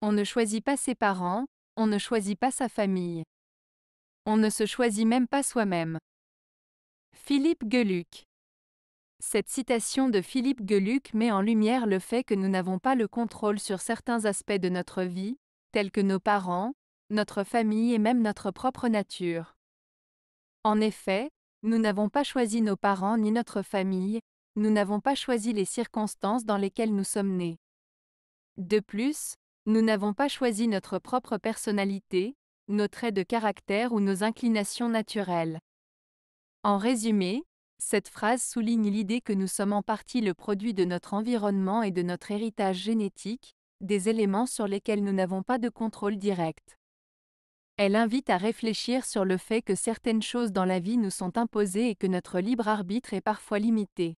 On ne choisit pas ses parents, on ne choisit pas sa famille. On ne se choisit même pas soi-même. Philippe Geluc Cette citation de Philippe Geluc met en lumière le fait que nous n'avons pas le contrôle sur certains aspects de notre vie, tels que nos parents, notre famille et même notre propre nature. En effet, nous n'avons pas choisi nos parents ni notre famille, nous n'avons pas choisi les circonstances dans lesquelles nous sommes nés. De plus, nous n'avons pas choisi notre propre personnalité, nos traits de caractère ou nos inclinations naturelles. En résumé, cette phrase souligne l'idée que nous sommes en partie le produit de notre environnement et de notre héritage génétique, des éléments sur lesquels nous n'avons pas de contrôle direct. Elle invite à réfléchir sur le fait que certaines choses dans la vie nous sont imposées et que notre libre arbitre est parfois limité.